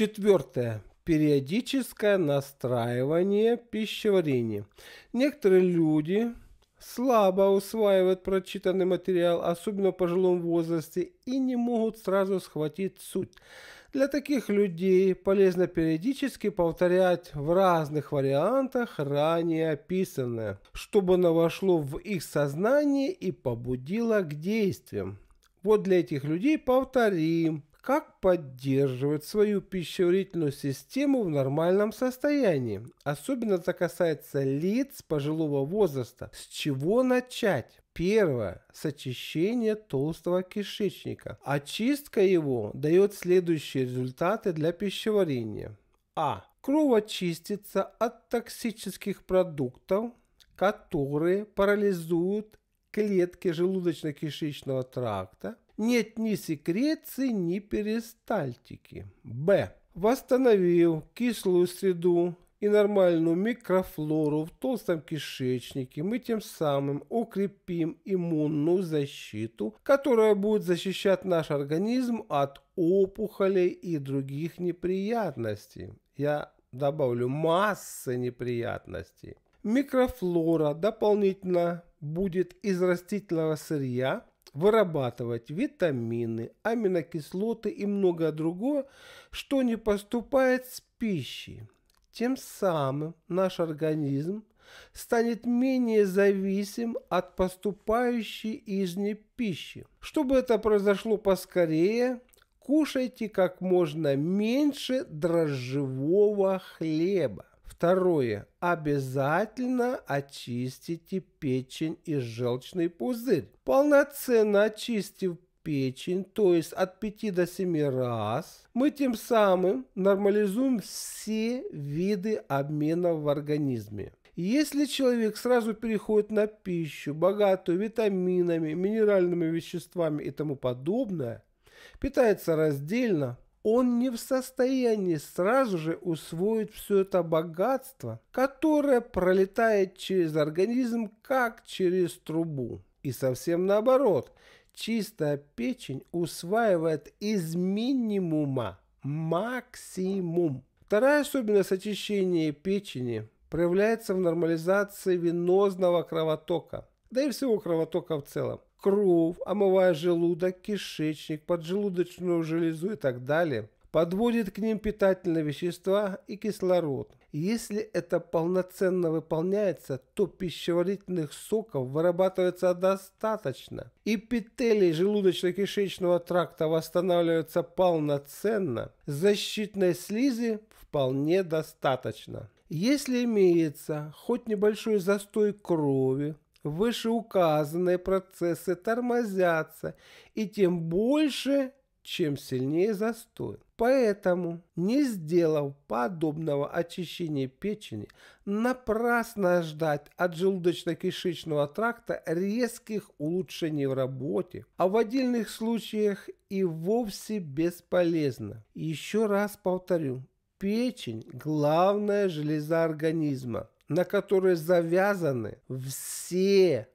Четвертое. Периодическое настраивание пищеварения. Некоторые люди слабо усваивают прочитанный материал, особенно в пожилом возрасте, и не могут сразу схватить суть. Для таких людей полезно периодически повторять в разных вариантах ранее описанное, чтобы оно вошло в их сознание и побудило к действиям. Вот для этих людей повторим как поддерживать свою пищеварительную систему в нормальном состоянии. Особенно это касается лиц пожилого возраста. С чего начать? Первое. С очищения толстого кишечника. Очистка его дает следующие результаты для пищеварения. А. кровь Кровочистится от токсических продуктов, которые парализуют клетки желудочно-кишечного тракта, нет ни секреции, ни перистальтики. Б. Восстановил кислую среду и нормальную микрофлору в толстом кишечнике, мы тем самым укрепим иммунную защиту, которая будет защищать наш организм от опухолей и других неприятностей. Я добавлю массы неприятностей. Микрофлора дополнительно будет из растительного сырья вырабатывать витамины, аминокислоты и многое другое, что не поступает с пищей. Тем самым наш организм станет менее зависим от поступающей из нее пищи. Чтобы это произошло поскорее, кушайте как можно меньше дрожжевого хлеба. Второе. Обязательно очистите печень и желчный пузырь. Полноценно очистив печень, то есть от 5 до 7 раз, мы тем самым нормализуем все виды обмена в организме. Если человек сразу переходит на пищу, богатую витаминами, минеральными веществами и тому подобное, питается раздельно, он не в состоянии сразу же усвоить все это богатство, которое пролетает через организм как через трубу. И совсем наоборот, чистая печень усваивает из минимума максимум. Вторая особенность очищения печени проявляется в нормализации венозного кровотока, да и всего кровотока в целом кровь, омывая желудок, кишечник, поджелудочную железу и так далее, подводит к ним питательные вещества и кислород. Если это полноценно выполняется, то пищеварительных соков вырабатывается достаточно. Эпителий желудочно-кишечного тракта восстанавливается полноценно, защитной слизи вполне достаточно. Если имеется хоть небольшой застой крови, вышеуказанные процессы тормозятся и тем больше, чем сильнее застой. Поэтому, не сделав подобного очищения печени, напрасно ждать от желудочно-кишечного тракта резких улучшений в работе, а в отдельных случаях и вовсе бесполезно. Еще раз повторю, печень – главная железа организма на которые завязаны все,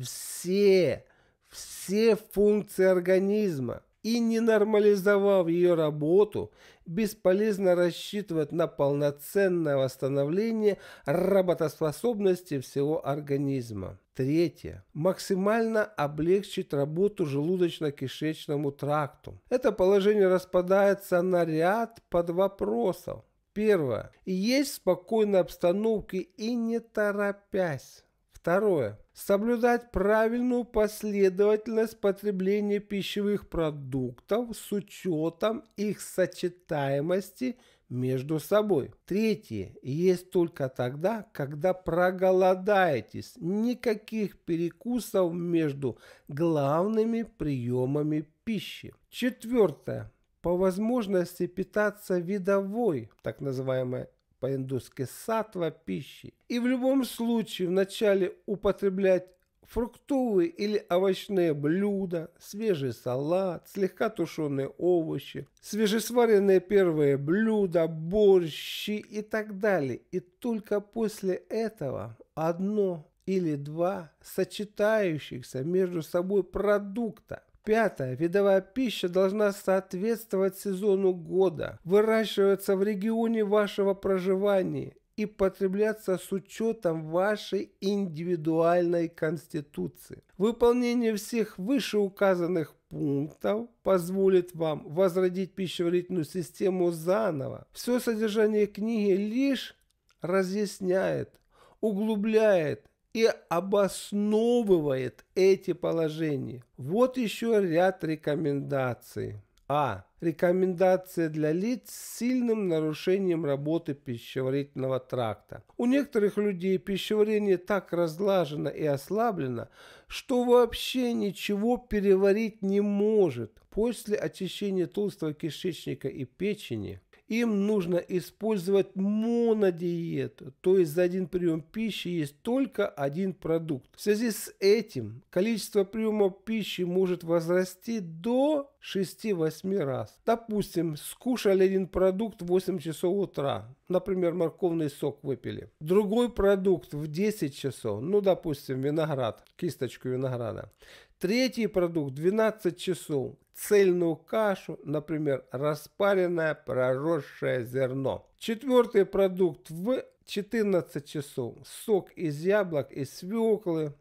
все, все функции организма. И не нормализовав ее работу, бесполезно рассчитывать на полноценное восстановление работоспособности всего организма. Третье. Максимально облегчить работу желудочно-кишечному тракту. Это положение распадается на ряд подвопросов. Первое. Есть в спокойной обстановке и не торопясь. Второе. Соблюдать правильную последовательность потребления пищевых продуктов с учетом их сочетаемости между собой. Третье. Есть только тогда, когда проголодаетесь. Никаких перекусов между главными приемами пищи. Четвертое по возможности питаться видовой, так называемой по-индусски сатва пищи, и в любом случае вначале употреблять фруктовые или овощные блюда, свежий салат, слегка тушеные овощи, свежесваренные первые блюда, борщи и так далее. И только после этого одно или два сочетающихся между собой продукта Пятое. Видовая пища должна соответствовать сезону года, выращиваться в регионе вашего проживания и потребляться с учетом вашей индивидуальной конституции. Выполнение всех вышеуказанных пунктов позволит вам возродить пищеварительную систему заново. Все содержание книги лишь разъясняет, углубляет и обосновывает эти положения. Вот еще ряд рекомендаций. А. Рекомендация для лиц с сильным нарушением работы пищеварительного тракта. У некоторых людей пищеварение так разлажено и ослаблено, что вообще ничего переварить не может. После очищения толстого кишечника и печени им нужно использовать монодиету, то есть за один прием пищи есть только один продукт. В связи с этим количество приемов пищи может возрасти до 6-8 раз. Допустим, скушали один продукт в 8 часов утра, например, морковный сок выпили. Другой продукт в 10 часов, ну, допустим, виноград, кисточку винограда. Третий продукт 12 часов, цельную кашу, например, распаренное проросшее зерно. Четвертый продукт в 14 часов, сок из яблок и свеклы,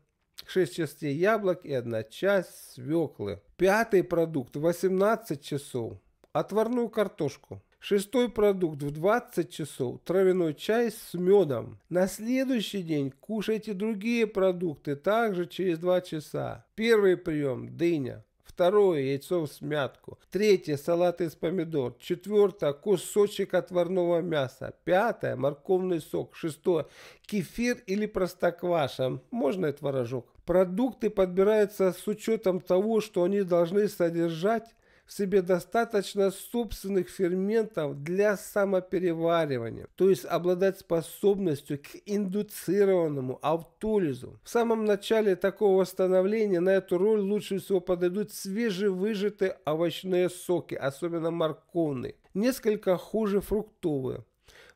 6 частей яблок и 1 часть свеклы. Пятый продукт 18 часов, отварную картошку. Шестой продукт в 20 часов – травяной чай с медом. На следующий день кушайте другие продукты, также через 2 часа. Первый прием – дыня. Второе – яйцо в смятку. Третье – салат из помидор. Четвертое – кусочек отварного мяса. Пятое – морковный сок. Шестое – кефир или простокваша. Можно и творожок. Продукты подбираются с учетом того, что они должны содержать в себе достаточно собственных ферментов для самопереваривания, то есть обладать способностью к индуцированному автолизу. В самом начале такого восстановления на эту роль лучше всего подойдут свежевыжатые овощные соки, особенно морковные, несколько хуже фруктовые.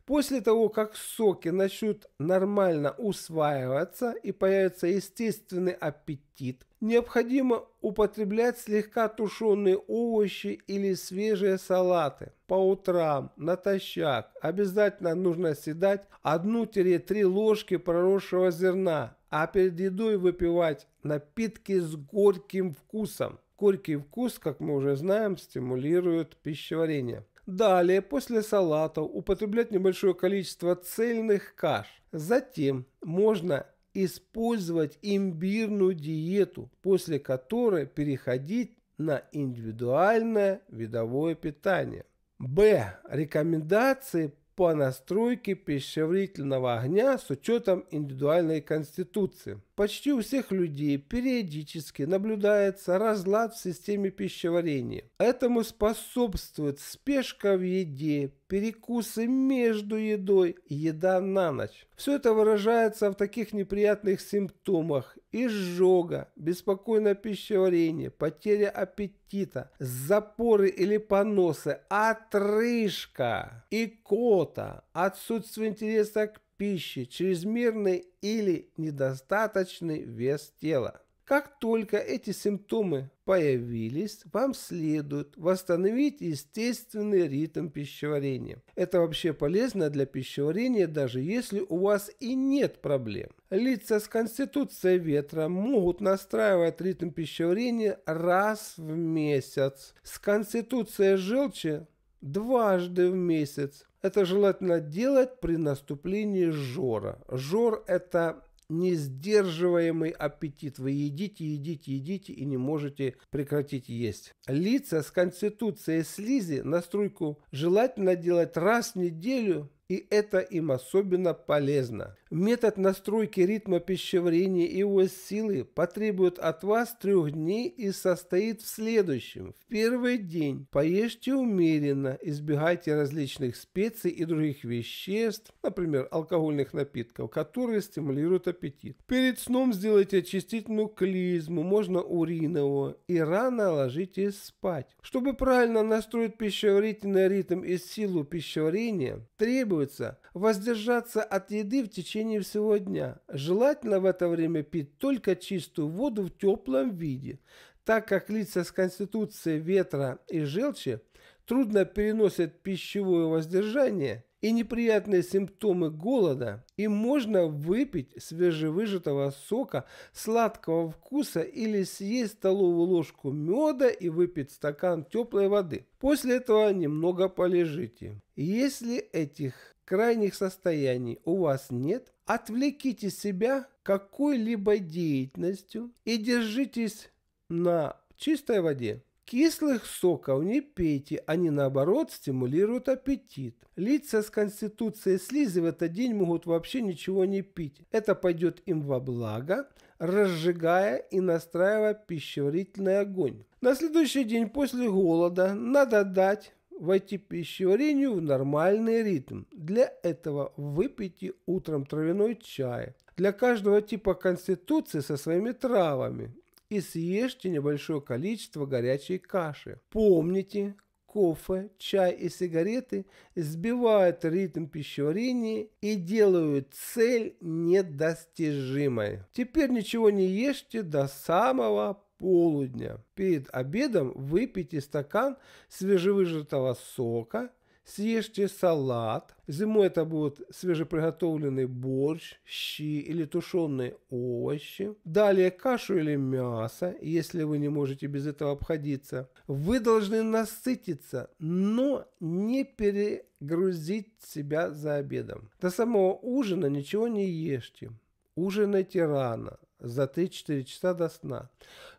После того, как соки начнут нормально усваиваться и появится естественный аппетит, необходимо употреблять слегка тушеные овощи или свежие салаты. По утрам, натощак, обязательно нужно съедать 1-3 ложки проросшего зерна, а перед едой выпивать напитки с горьким вкусом. Горький вкус, как мы уже знаем, стимулирует пищеварение. Далее, после салатов, употреблять небольшое количество цельных каш. Затем можно использовать имбирную диету, после которой переходить на индивидуальное видовое питание. Б. Рекомендации по настройке пищеварительного огня с учетом индивидуальной конституции. Почти у всех людей периодически наблюдается разлад в системе пищеварения. Этому способствует спешка в еде, перекусы между едой, еда на ночь. Все это выражается в таких неприятных симптомах – изжога, беспокойное пищеварение, потеря аппетита, запоры или поносы, отрыжка, икота, отсутствие интереса к пище, чрезмерный или недостаточный вес тела. Как только эти симптомы появились, вам следует восстановить естественный ритм пищеварения. Это вообще полезно для пищеварения, даже если у вас и нет проблем. Лица с конституцией ветра могут настраивать ритм пищеварения раз в месяц. С конституцией желчи дважды в месяц. Это желательно делать при наступлении жора. Жор – это несдерживаемый аппетит. Вы едите, едите, едите и не можете прекратить есть. Лица с конституцией слизи настройку желательно делать раз в неделю и это им особенно полезно. Метод настройки ритма пищеварения и его силы потребует от вас трех дней и состоит в следующем. В первый день поешьте умеренно, избегайте различных специй и других веществ, например, алкогольных напитков, которые стимулируют аппетит. Перед сном сделайте очистительную клизму, можно уриновую, и рано ложитесь спать. Чтобы правильно настроить пищеварительный ритм и силу пищеварения, требуется рекомендуется воздержаться от еды в течение всего дня. Желательно в это время пить только чистую воду в теплом виде, так как лица с конституцией ветра и желчи трудно переносят пищевое воздержание и неприятные симптомы голода, и можно выпить свежевыжатого сока сладкого вкуса или съесть столовую ложку меда и выпить стакан теплой воды. После этого немного полежите. Если этих крайних состояний у вас нет, отвлеките себя какой-либо деятельностью и держитесь на чистой воде. Кислых соков не пейте, они наоборот стимулируют аппетит. Лица с конституцией слизи в этот день могут вообще ничего не пить. Это пойдет им во благо, разжигая и настраивая пищеварительный огонь. На следующий день после голода надо дать войти пищеварению в нормальный ритм. Для этого выпейте утром травяной чай. Для каждого типа конституции со своими травами и съешьте небольшое количество горячей каши. Помните, кофе, чай и сигареты сбивают ритм пищеварения и делают цель недостижимой. Теперь ничего не ешьте до самого полудня. Перед обедом выпейте стакан свежевыжатого сока Съешьте салат. Зимой это будут свежеприготовленный борщ, щи или тушеные овощи. Далее кашу или мясо, если вы не можете без этого обходиться. Вы должны насытиться, но не перегрузить себя за обедом. До самого ужина ничего не ешьте. Ужинайте рано, за 3-4 часа до сна,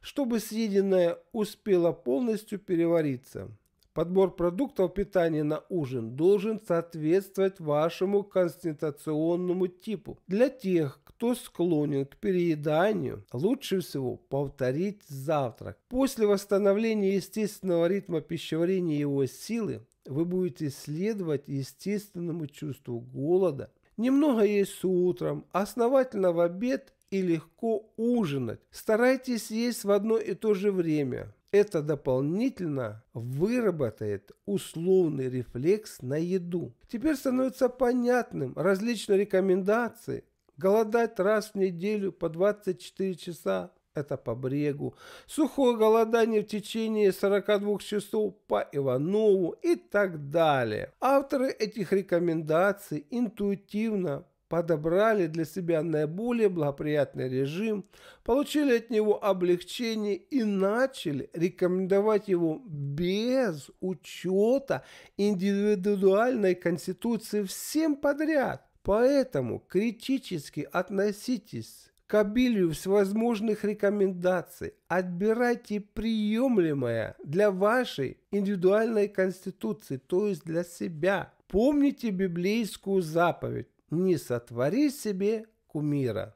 чтобы съеденное успело полностью перевариться. Подбор продуктов питания на ужин должен соответствовать вашему конституционному типу. Для тех, кто склонен к перееданию, лучше всего повторить завтрак. После восстановления естественного ритма пищеварения и его силы вы будете следовать естественному чувству голода. Немного есть утром, основательно в обед и легко ужинать. Старайтесь есть в одно и то же время. Это дополнительно выработает условный рефлекс на еду. Теперь становится понятным различные рекомендации. Голодать раз в неделю по 24 часа – это по Брегу. Сухое голодание в течение 42 часов по Иванову и так далее. Авторы этих рекомендаций интуитивно подобрали для себя наиболее благоприятный режим, получили от него облегчение и начали рекомендовать его без учета индивидуальной конституции всем подряд. Поэтому критически относитесь к обилию всевозможных рекомендаций. Отбирайте приемлемое для вашей индивидуальной конституции, то есть для себя. Помните библейскую заповедь не сотвори себе кумира.